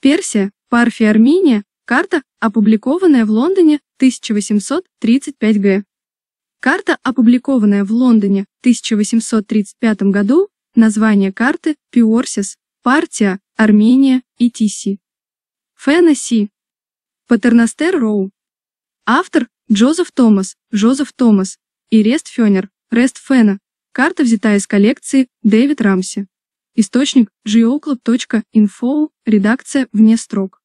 Персия, Парфия Армения, карта, опубликованная в Лондоне 1835 г. Карта, опубликованная в Лондоне в 1835 году, название карты Пиорсис, Партия, Армения и Тиси. Феннесси. Патернастер Роу. Автор Джозеф Томас, Джозеф Томас и Рест Фёнер, Рест Фена. Карта взята из коллекции Дэвид Рамси. Источник geoclub.info, редакция вне строк.